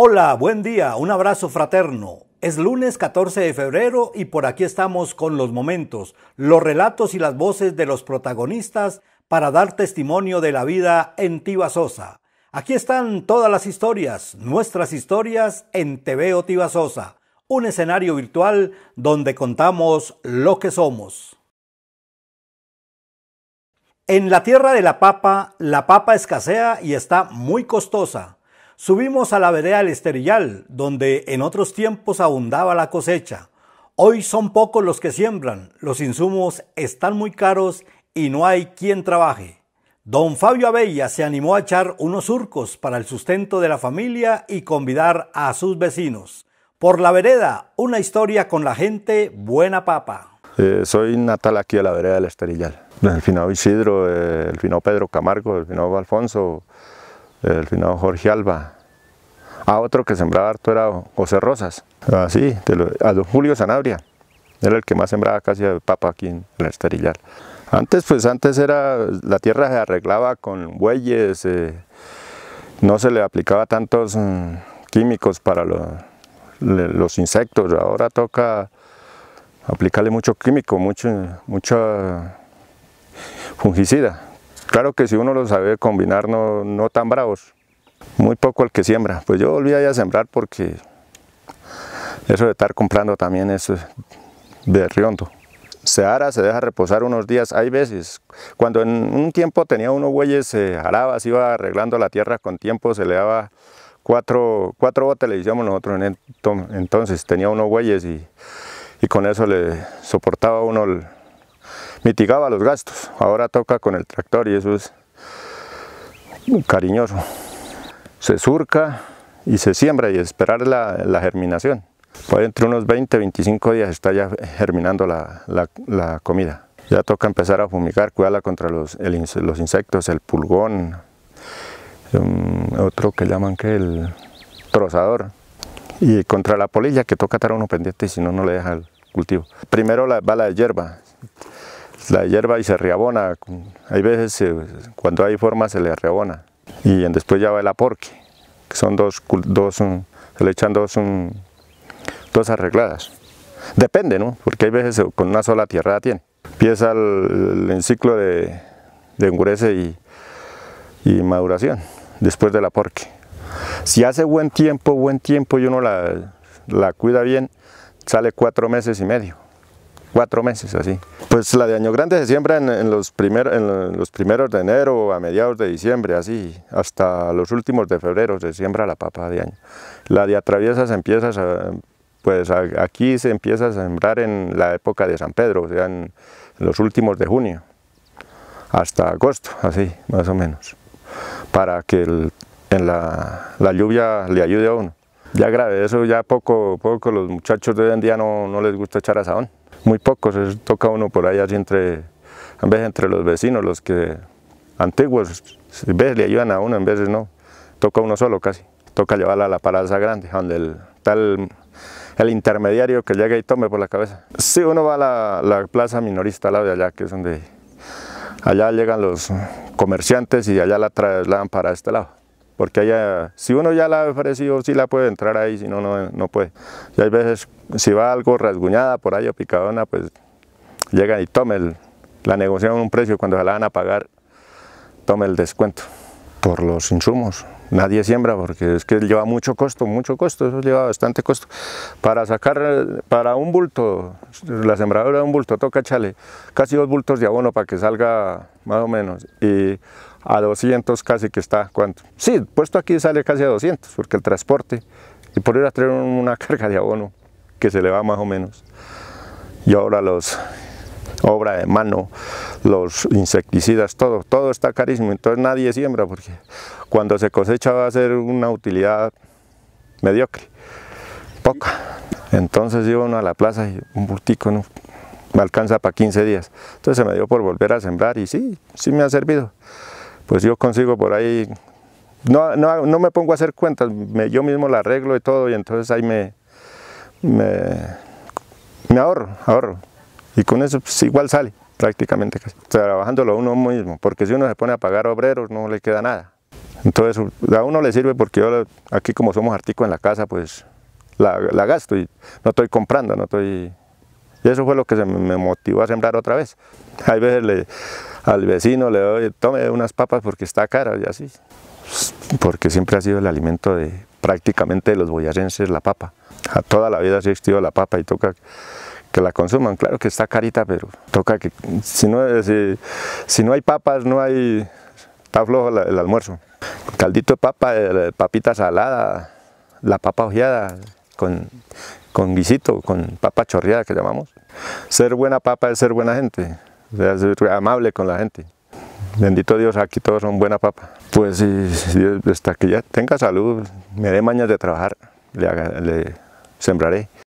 Hola, buen día, un abrazo fraterno. Es lunes 14 de febrero y por aquí estamos con los momentos, los relatos y las voces de los protagonistas para dar testimonio de la vida en Tibasosa. Aquí están todas las historias, nuestras historias en TVO Tibasosa, un escenario virtual donde contamos lo que somos. En la tierra de la papa, la papa escasea y está muy costosa. Subimos a la vereda del Esterillal, donde en otros tiempos abundaba la cosecha. Hoy son pocos los que siembran, los insumos están muy caros y no hay quien trabaje. Don Fabio Abella se animó a echar unos surcos para el sustento de la familia y convidar a sus vecinos. Por la vereda, una historia con la gente buena papa. Eh, soy natal aquí a la vereda del Esterillal. El finado Isidro, eh, el finado Pedro Camargo, el finado Alfonso, el finado Jorge Alba. A ah, otro que sembraba harto era José Rosas, así, ah, a Julio Sanabria. Era el que más sembraba casi de papa aquí en el esterillar. Antes, pues antes era, la tierra se arreglaba con bueyes, eh, no se le aplicaba tantos mm, químicos para los, insectos. Ahora toca aplicarle mucho químico, mucho, mucha fungicida. Claro que si uno lo sabe combinar, no, tan bravos. Muy poco el que siembra. Pues yo volví a sembrar porque eso de estar comprando también es eh, de riondo. Se ara, se deja reposar unos días. Hay veces, cuando en un tiempo tenía unos bueyes, se araba, se iba arreglando la tierra con tiempo, se le daba cuatro, cuatro botes, le decíamos nosotros entonces. Tenía unos bueyes y, y con eso le soportaba uno el, mitigaba los gastos. Ahora toca con el tractor y eso es cariñoso. Se surca y se siembra y esperar la, germinación. Puede entre unos 20, 25 días está ya germinando la, comida. Ya toca empezar a fumigar, cuidarla contra los, insectos, el pulgón, otro que llaman que el trozador y contra la polilla que toca estar uno pendiente si no, no le deja el cultivo. Primero la, va de hierba, la hierba y se reabona. Hay veces eh, cuando hay forma se le reabona. Y después ya va el aporque, que son dos, mm, se le echan mm, dos, arregladas. Depende, ¿no? Porque hay veces eh, con una sola tierra tiene. Empieza el, ciclo de, de y, maduración, después del aporque. Si hace buen tiempo, buen tiempo y uno la, la cuida bien, sale cuatro meses y medio cuatro meses así. Pues la de año grande se siembra en, los primeros, en los primeros de enero, a mediados de diciembre, así, hasta los últimos de febrero se siembra la papa de año. La de atraviesa se empieza, pues aquí se empieza a sembrar en la época de San Pedro, o sea, en, los últimos de junio, hasta agosto, así, más o menos, para que en la, lluvia le ayude a uno. Ya grave, eso ya poco, poco los muchachos de hoy en día no, no les gusta echar a saón muy pocos, toca uno por ahí así entre, en vez entre los vecinos, los que antiguos, en le ayudan a uno, en veces no, toca uno solo casi, toca llevarla a la plaza grande, donde está tal el intermediario que llega y tome por la cabeza. Si uno va a la, plaza minorista al lado de allá, que es donde allá llegan los comerciantes y allá la trasladan para este lado porque haya, si uno ya la ha ofrecido, sí la puede entrar ahí, si no, no, no puede. Y hay veces, si va algo rasguñada por ahí o picadona, pues llega y el, la negocian un precio, cuando se la van a pagar, tome el descuento por los insumos. Nadie siembra porque es que lleva mucho costo, mucho costo, eso lleva bastante costo. Para sacar, para un bulto, la sembradora de un bulto toca chale, casi dos bultos de abono para que salga más o menos. Y a 200 casi que está, ¿cuánto? Sí, puesto aquí sale casi a 200, porque el transporte, y por ir a traer una carga de abono que se le va más o menos. Y ahora los obra de mano, los insecticidas, todo, todo está carísimo, entonces nadie siembra porque cuando se cosecha va a ser una utilidad mediocre, poca. Entonces iba uno a la plaza y un bultico no me alcanza para 15 días. Entonces se me dio por volver a sembrar y sí, sí me ha servido pues yo consigo por ahí, no, me pongo a hacer cuentas, yo mismo la arreglo y todo, y entonces ahí me, me, ahorro, ahorro. Y con eso pues, igual sale prácticamente, trabajándolo uno mismo, porque si uno se pone a pagar obreros no le queda nada. Entonces a uno le sirve porque yo aquí como somos artículos en la casa, pues la, la, gasto y no estoy comprando, no estoy... Y eso fue lo que me motivó a sembrar otra vez. Hay veces le, al vecino le doy, tome unas papas porque está cara y así, porque siempre ha sido el alimento de prácticamente de los boyacenses la papa. A toda la vida se ha existido la papa y toca que la consuman. Claro que está carita, pero toca que si no, eh, si, no hay papas, no hay, está flojo el almuerzo. Caldito de papa, eh, papita salada, la papa ojeada con, con guisito, con papa chorreada que llamamos. Ser buena papa es ser buena gente amable con la gente. Bendito Dios, aquí todos son buena papa. Pues Dios, hasta que ya tenga salud, me dé mañas de trabajar, le, le sembraré.